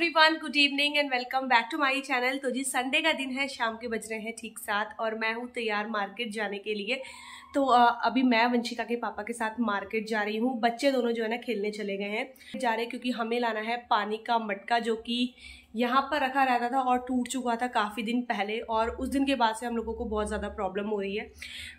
everyone good evening and welcome back to my channel तो जी Sunday का दिन है शाम के बज रहे हैं ठीक साथ और मैं हूँ तैयार मार्केट जाने के लिए तो अभी मैं वंशिका के पापा के साथ मार्केट जा रही हूँ बच्चे दोनों जो है ना खेलने चले गए हैं जा रहे क्योंकि हमें लाना है पानी का मटका जो कि यहाँ पर रखा रहता था और टूट चुका था काफ़ी दिन पहले और उस दिन के बाद से हम लोगों को बहुत ज़्यादा प्रॉब्लम हो रही है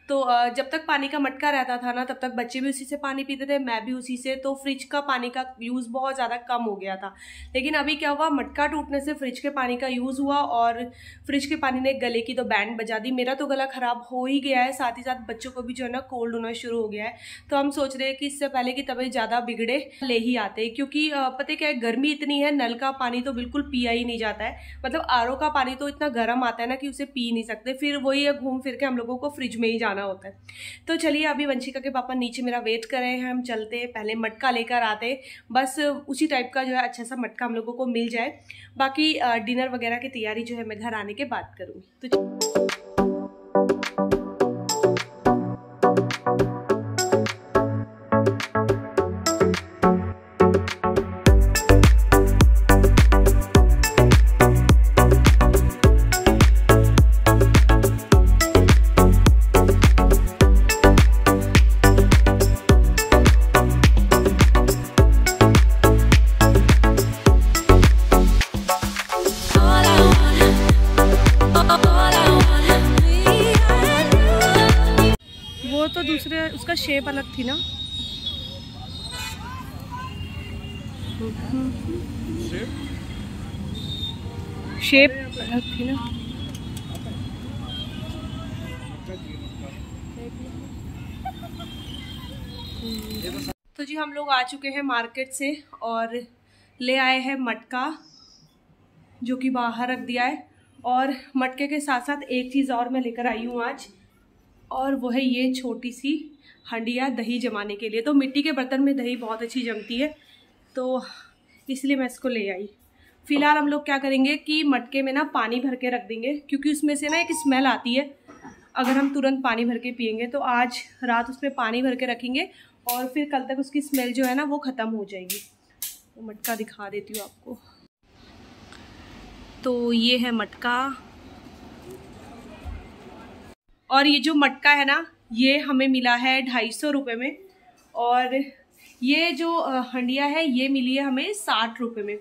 तो जब तक पानी का मटका रहता था ना तब तक बच्चे भी उसी से पानी पीते थे मैं भी उसी से तो फ्रिज का पानी का यूज़ बहुत ज़्यादा कम हो गया था लेकिन अभी क्या हुआ मटका टूटने से फ्रिज के पानी का यूज़ हुआ और फ्रिज के पानी ने गले की तो बैंड बजा दी मेरा तो गला ख़राब हो ही गया है साथ ही साथ बच्चों को भी जो है ना कोल्ड होना शुरू हो गया है तो हम सोच रहे हैं कि इससे पहले कि तबीयत ज़्यादा बिगड़े ले ही आते क्योंकि पता क्या है गर्मी इतनी है नल का पानी तो बिल्कुल पी पिया ही नहीं जाता है मतलब आर का पानी तो इतना गर्म आता है ना कि उसे पी नहीं सकते फिर वही घूम फिर के हम लोगों को फ्रिज में ही जाना होता है तो चलिए अभी वंशिका के पापा नीचे मेरा वेट कर रहे हैं हम चलते पहले मटका लेकर आते बस उसी टाइप का जो है अच्छा सा मटका हम लोगों को मिल जाए बाकी डिनर वगैरह की तैयारी जो है मैं घर आने के बाद करूँगी तो शेप थी ना तो जी हम लोग आ चुके हैं मार्केट से और ले आए हैं मटका जो कि बाहर रख दिया है और मटके के साथ साथ एक चीज़ और मैं लेकर आई हूँ आज और वो है ये छोटी सी हंडिया दही जमाने के लिए तो मिट्टी के बर्तन में दही बहुत अच्छी जमती है तो इसलिए मैं इसको ले आई फिलहाल हम लोग क्या करेंगे कि मटके में ना पानी भर के रख देंगे क्योंकि उसमें से ना एक स्मेल आती है अगर हम तुरंत पानी भर के पियेंगे तो आज रात उसमें पानी भर के रखेंगे और फिर कल तक उसकी स्मेल जो है ना वो ख़त्म हो जाएगी तो मटका दिखा देती हूँ आपको तो ये है मटका और ये जो मटका है ना ये हमें मिला है ढाई सौ रुपये में और ये जो हंडिया है ये मिली है हमें साठ रुपये में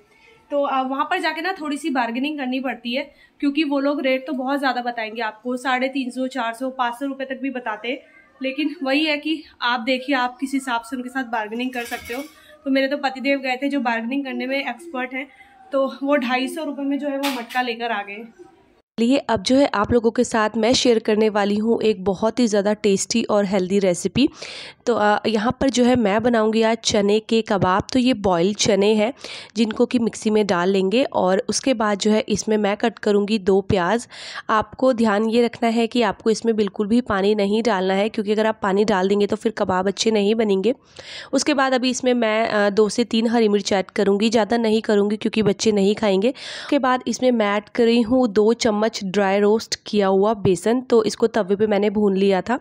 तो वहाँ पर जाके ना थोड़ी सी बार्गेनिंग करनी पड़ती है क्योंकि वो लोग रेट तो बहुत ज़्यादा बताएंगे आपको साढ़े तीन सौ चार सौ पाँच सौ रुपये तक भी बताते लेकिन वही है कि आप देखिए आप किस हिसाब से उनके साथ बार्गेनिंग कर सकते हो तो मेरे तो पतिदेव गए थे जो बार्गेनिंग करने में एक्सपर्ट हैं तो वो ढाई सौ रुपये में जो है वो मटका लेकर आ गए लिए अब जो है आप लोगों के साथ मैं शेयर करने वाली हूँ एक बहुत ही ज़्यादा टेस्टी और हेल्दी रेसिपी तो यहाँ पर जो है मैं बनाऊँगी आज चने के कबाब तो ये बॉयल चने हैं जिनको कि मिक्सी में डाल लेंगे और उसके बाद जो है इसमें मैं कट करूँगी दो प्याज आपको ध्यान ये रखना है कि आपको इसमें बिल्कुल भी पानी नहीं डालना है क्योंकि अगर आप पानी डाल देंगे तो फिर कबाब अच्छे नहीं बनेंगे उसके बाद अभी इसमें मैं दो से तीन हरी मिर्च ऐड करूँगी ज़्यादा नहीं करूँगी क्योंकि बच्चे नहीं खाएंगे उसके बाद इसमें मैं ऐड कर रही हूँ दो चम्मच चम्मच ड्राई रोस्ट किया हुआ बेसन तो इसको तवे पे मैंने भून लिया था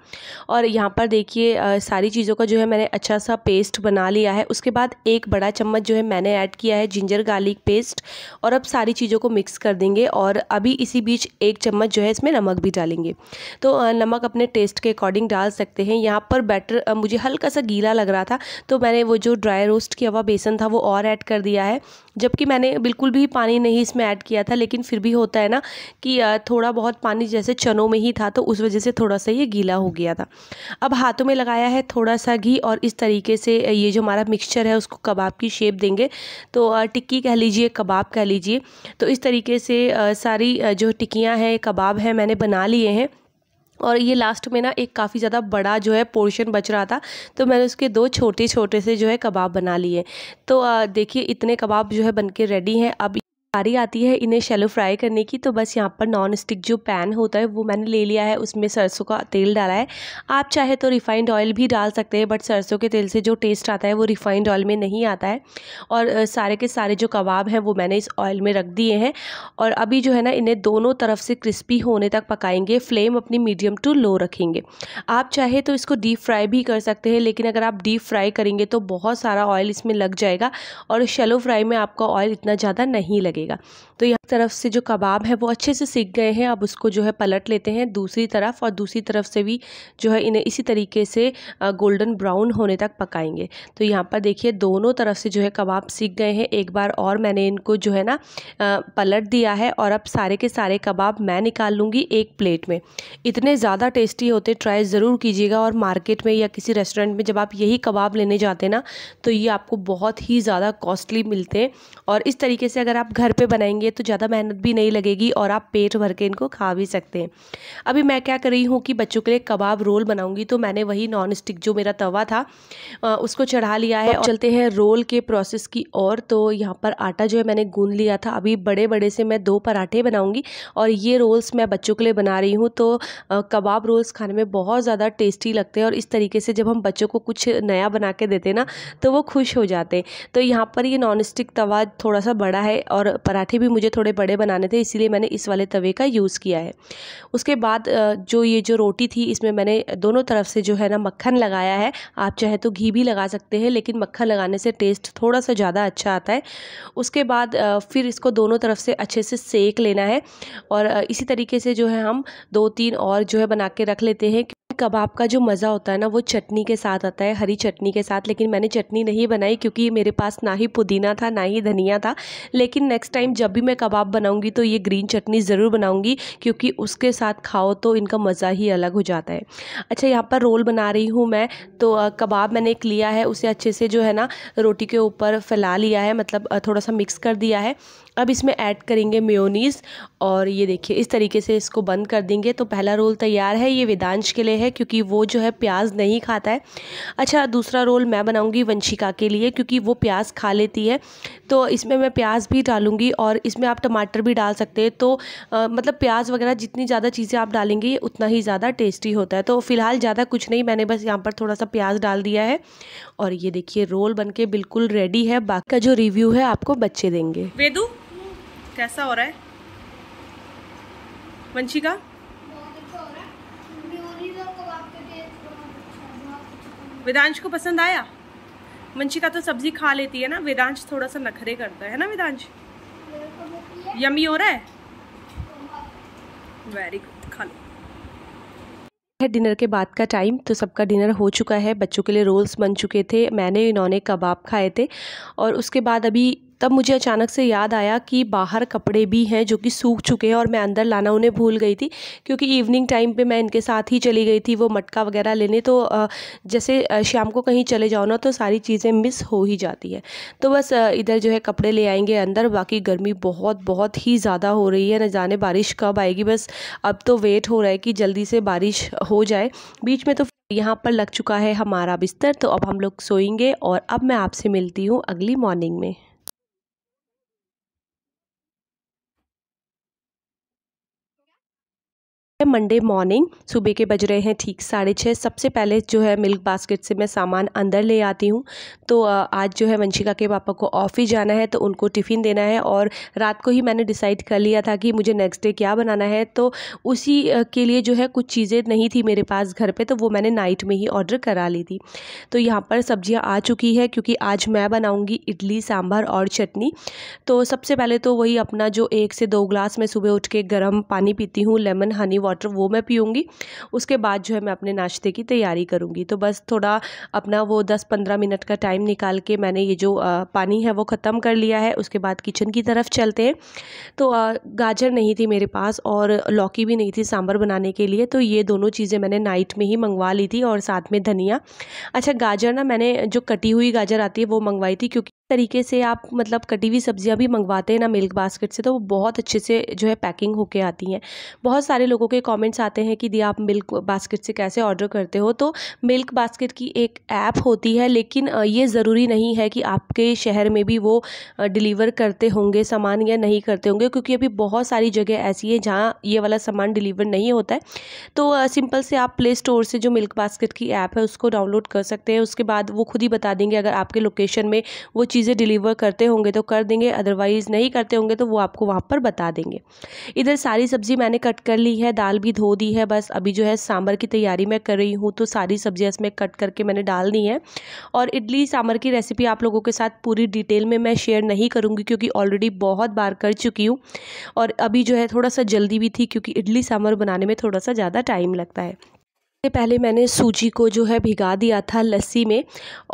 और यहाँ पर देखिए सारी चीज़ों का जो है मैंने अच्छा सा पेस्ट बना लिया है उसके बाद एक बड़ा चम्मच जो है मैंने ऐड किया है जिंजर गार्लिक पेस्ट और अब सारी चीज़ों को मिक्स कर देंगे और अभी इसी बीच एक चम्मच जो है इसमें नमक भी डालेंगे तो नमक अपने टेस्ट के अकॉर्डिंग डाल सकते हैं यहाँ पर बैटर मुझे हल्का सा गीला लग रहा था तो मैंने वो जो ड्राई रोस्ट किया हुआ बेसन था वो और ऐड कर दिया है जबकि मैंने बिल्कुल भी पानी नहीं इसमें ऐड किया था लेकिन फिर भी होता है ना कि कि थोड़ा बहुत पानी जैसे चनों में ही था तो उस वजह से थोड़ा सा ये गीला हो गया था अब हाथों में लगाया है थोड़ा सा घी और इस तरीके से ये जो हमारा मिक्सचर है उसको कबाब की शेप देंगे तो टिक्की कह लीजिए कबाब कह लीजिए तो इस तरीके से सारी जो टिक्कियाँ हैं कबाब हैं मैंने बना लिए हैं और ये लास्ट में ना एक काफ़ी ज़्यादा बड़ा जो है पोर्शन बच रहा था तो मैंने उसके दो छोटे छोटे से जो है कबाब बना लिए तो देखिए इतने कबाब जो है बनके रेडी हैं अब बारी आती है इन्हें शैलो फ्राई करने की तो बस यहाँ पर नॉन स्टिक जो पैन होता है वो मैंने ले लिया है उसमें सरसों का तेल डाला है आप चाहे तो रिफाइंड ऑयल भी डाल सकते हैं बट सरसों के तेल से जो टेस्ट आता है वो रिफाइंड ऑयल में नहीं आता है और सारे के सारे जो कबाब हैं वो मैंने इस ऑयल में रख दिए हैं और अभी जो है ना इन्हें दोनों तरफ से क्रिस्पी होने तक पकाएंगे फ्लेम अपनी मीडियम टू लो रखेंगे आप चाहे तो इसको डीप फ्राई भी कर सकते हैं लेकिन अगर आप डीप फ्राई करेंगे तो बहुत सारा ऑयल इसमें लग जाएगा और शैलो फ्राई में आपका ऑयल इतना ज़्यादा नहीं लगेगा लगेगा तो यहाँ तरफ से जो कबाब है वो अच्छे से सीख गए हैं अब उसको जो है पलट लेते हैं दूसरी तरफ और दूसरी तरफ से भी जो है इन्हें इसी तरीके से गोल्डन ब्राउन होने तक पकाएंगे तो यहाँ पर देखिए दोनों तरफ से जो है कबाब सीख गए हैं एक बार और मैंने इनको जो है ना पलट दिया है और अब सारे के सारे कबाब मैं निकाल लूँगी एक प्लेट में इतने ज़्यादा टेस्टी होते ट्राई ज़रूर कीजिएगा और मार्केट में या किसी रेस्टोरेंट में जब आप यही कबाब लेने जाते ना तो ये आपको बहुत ही ज़्यादा कॉस्टली मिलते हैं और इस तरीके से अगर आप घर घर पे बनाएंगे तो ज़्यादा मेहनत भी नहीं लगेगी और आप पेट भर के इनको खा भी सकते हैं अभी मैं क्या कर रही हूँ कि बच्चों के लिए कबाब रोल बनाऊँगी तो मैंने वही नॉन स्टिक जो मेरा तवा था उसको चढ़ा लिया है और चलते हैं रोल के प्रोसेस की और तो यहाँ पर आटा जो है मैंने गूँध लिया था अभी बड़े बड़े से मैं दो पराठे बनाऊँगी और ये रोल्स मैं बच्चों के लिए बना रही हूँ तो कबाब रोल्स खाने में बहुत ज़्यादा टेस्टी लगते हैं और इस तरीके से जब हम बच्चों को कुछ नया बना के देते ना तो वो खुश हो जाते हैं तो यहाँ पर ये नॉन स्टिक तवा थोड़ा सा बड़ा है और पराठे भी मुझे थोड़े बड़े बनाने थे इसीलिए मैंने इस वाले तवे का यूज़ किया है उसके बाद जो ये जो रोटी थी इसमें मैंने दोनों तरफ से जो है ना मक्खन लगाया है आप चाहे तो घी भी लगा सकते हैं लेकिन मक्खन लगाने से टेस्ट थोड़ा सा ज़्यादा अच्छा आता है उसके बाद फिर इसको दोनों तरफ से अच्छे से सेक लेना है और इसी तरीके से जो है हम दो तीन और जो है बना के रख लेते हैं कबाब का जो मज़ा होता है ना वो चटनी के साथ आता है हरी चटनी के साथ लेकिन मैंने चटनी नहीं बनाई क्योंकि मेरे पास ना ही पुदीना था ना ही धनिया था लेकिन नेक्स्ट टाइम जब भी मैं कबाब बनाऊँगी तो ये ग्रीन चटनी ज़रूर बनाऊँगी क्योंकि उसके साथ खाओ तो इनका मज़ा ही अलग हो जाता है अच्छा यहाँ पर रोल बना रही हूँ मैं तो कबाब मैंने एक लिया है उसे अच्छे से जो है ना रोटी के ऊपर फैला लिया है मतलब थोड़ा सा मिक्स कर दिया है अब इसमें ऐड करेंगे म्योनीस और ये देखिए इस तरीके से इसको बंद कर देंगे तो पहला रोल तैयार है ये वेदांश के लिए है है क्योंकि वो जो है प्याज नहीं खाता है अच्छा दूसरा रोल मैं बनाऊंगी वंशिका के लिए क्योंकि वो प्याज खा लेती है तो इसमें मैं प्याज भी डालूंगी और इसमें आप टमाटर भी डाल सकते हैं तो आ, मतलब प्याज वगैरह जितनी ज़्यादा चीज़ें आप डालेंगे उतना ही ज़्यादा टेस्टी होता है तो फ़िलहाल ज़्यादा कुछ नहीं मैंने बस यहाँ पर थोड़ा सा प्याज डाल दिया है और ये देखिए रोल बन के बिल्कुल रेडी है बाकी का जो रिव्यू है आपको बच्चे देंगे वेदू कैसा हो रहा है वंशिका वेदांश को पसंद आया मंशिका तो सब्जी खा लेती है ना वेदांश थोड़ा सा नखरे करता है ना वेदांश यमी हो रहा है वेरी गुड खा लो है डिनर के बाद का टाइम तो सबका डिनर हो चुका है बच्चों के लिए रोल्स बन चुके थे मैंने इन्होंने कबाब खाए थे और उसके बाद अभी तब मुझे अचानक से याद आया कि बाहर कपड़े भी हैं जो कि सूख चुके हैं और मैं अंदर लाना उन्हें भूल गई थी क्योंकि इवनिंग टाइम पे मैं इनके साथ ही चली गई थी वो मटका वगैरह लेने तो जैसे शाम को कहीं चले जाओ ना तो सारी चीज़ें मिस हो ही जाती है तो बस इधर जो है कपड़े ले आएंगे अंदर बाकी गर्मी बहुत बहुत ही ज़्यादा हो रही है न जाने बारिश कब आएगी बस अब तो वेट हो रहा है कि जल्दी से बारिश हो जाए बीच में तो यहाँ पर लग चुका है हमारा बिस्तर तो अब हम लोग सोएंगे और अब मैं आपसे मिलती हूँ अगली मॉर्निंग में मंडे मॉर्निंग सुबह के बज रहे हैं ठीक साढ़े छः सबसे पहले जो है मिल्क बास्केट से मैं सामान अंदर ले आती हूँ तो आज जो है वंशिका के पापा को ऑफिस जाना है तो उनको टिफ़िन देना है और रात को ही मैंने डिसाइड कर लिया था कि मुझे नेक्स्ट डे क्या बनाना है तो उसी के लिए जो है कुछ चीज़ें नहीं थी मेरे पास घर पर तो वो मैंने नाइट में ही ऑर्डर करा ली थी तो यहाँ पर सब्जियाँ आ चुकी है क्योंकि आज मैं बनाऊँगी इडली सांभर और चटनी तो सबसे पहले तो वही अपना जो एक से दो ग्लास मैं सुबह उठ के गर्म पानी पीती हूँ लेमन हनी वाटर वो मैं पीऊँगी उसके बाद जो है मैं अपने नाश्ते की तैयारी करूँगी तो बस थोड़ा अपना वो दस पंद्रह मिनट का टाइम निकाल के मैंने ये जो पानी है वो ख़त्म कर लिया है उसके बाद किचन की तरफ चलते हैं तो गाजर नहीं थी मेरे पास और लौकी भी नहीं थी सांभर बनाने के लिए तो ये दोनों चीज़ें मैंने नाइट में ही मंगवा ली थी और साथ में धनिया अच्छा गाजर ना मैंने जो कटी हुई गाजर आती है वो मंगवाई थी क्योंकि तरीके से आप मतलब कटी हुई सब्जियां भी मंगवाते हैं ना मिल्क बास्केट से तो वो बहुत अच्छे से जो है पैकिंग होके आती हैं बहुत सारे लोगों के कमेंट्स आते हैं कि दी आप मिल्क बास्केट से कैसे ऑर्डर करते हो तो मिल्क बास्केट की एक ऐप होती है लेकिन ये ज़रूरी नहीं है कि आपके शहर में भी वो डिलीवर करते होंगे सामान या नहीं करते होंगे क्योंकि अभी बहुत सारी जगह ऐसी है जहाँ ये वाला सामान डिलीवर नहीं होता है तो सिंपल से आप प्ले स्टोर से जो मिल्क बास्केट की ऐप है उसको डाउनलोड कर सकते हैं उसके बाद वो खुद ही बता देंगे अगर आपके लोकेशन में वो चीज़ चीज़ें डिलीवर करते होंगे तो कर देंगे अदरवाइज़ नहीं करते होंगे तो वो आपको वहाँ पर बता देंगे इधर सारी सब्ज़ी मैंने कट कर ली है दाल भी धो दी है बस अभी जो है सांभर की तैयारी मैं कर रही हूँ तो सारी सब्ज़ियाँ इसमें कट करके मैंने डाल दी हैं और इडली सांभर की रेसिपी आप लोगों के साथ पूरी डिटेल में मैं शेयर नहीं करूँगी क्योंकि ऑलरेडी बहुत बार कर चुकी हूँ और अभी जो है थोड़ा सा जल्दी भी थी क्योंकि इडली सांभर बनाने में थोड़ा सा ज़्यादा टाइम लगता है से पहले मैंने सूजी को जो है भिगा दिया था लस्सी में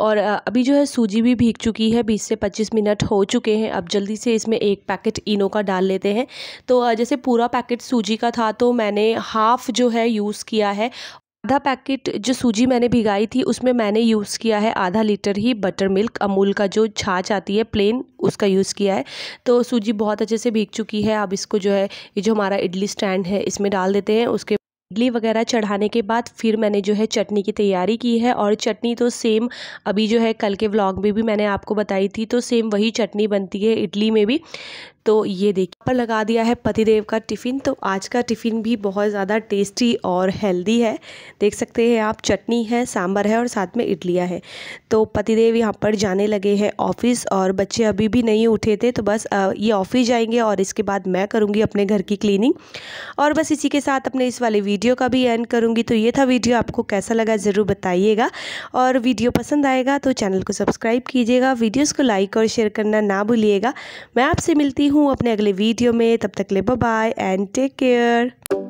और अभी जो है सूजी भी भीग चुकी है 20 से 25 मिनट हो चुके हैं अब जल्दी से इसमें एक पैकेट इनो का डाल लेते हैं तो जैसे पूरा पैकेट सूजी का था तो मैंने हाफ़ जो है यूज़ किया है आधा पैकेट जो सूजी मैंने भिगाई थी उसमें मैंने यूज़ किया है आधा लीटर ही बटर मिल्क अमूल का जो छाछ आती है प्लेन उसका यूज़ किया है तो सूजी बहुत अच्छे से भीग चुकी है अब इसको जो है ये जो हमारा इडली स्टैंड है इसमें डाल देते हैं उसके इडली वगैरह चढ़ाने के बाद फिर मैंने जो है चटनी की तैयारी की है और चटनी तो सेम अभी जो है कल के व्लॉग में भी मैंने आपको बताई थी तो सेम वही चटनी बनती है इडली में भी तो ये देखिए पर लगा दिया है पतिदेव का टिफ़िन तो आज का टिफ़िन भी बहुत ज़्यादा टेस्टी और हेल्दी है देख सकते हैं आप चटनी है सांभर है और साथ में इडलियाँ है तो पतिदेव यहाँ पर जाने लगे हैं ऑफ़िस और बच्चे अभी भी नहीं उठे थे तो बस ये ऑफ़िस जाएंगे और इसके बाद मैं करूँगी अपने घर की क्लीनिंग और बस इसी के साथ अपने इस वाले वीडियो का भी एंड करूँगी तो ये था वीडियो आपको कैसा लगा ज़रूर बताइएगा और वीडियो पसंद आएगा तो चैनल को सब्सक्राइब कीजिएगा वीडियोज़ को लाइक और शेयर करना ना भूलिएगा मैं आपसे मिलती हूँ हूँ अपने अगले वीडियो में तब तक ले बाय एंड टेक केयर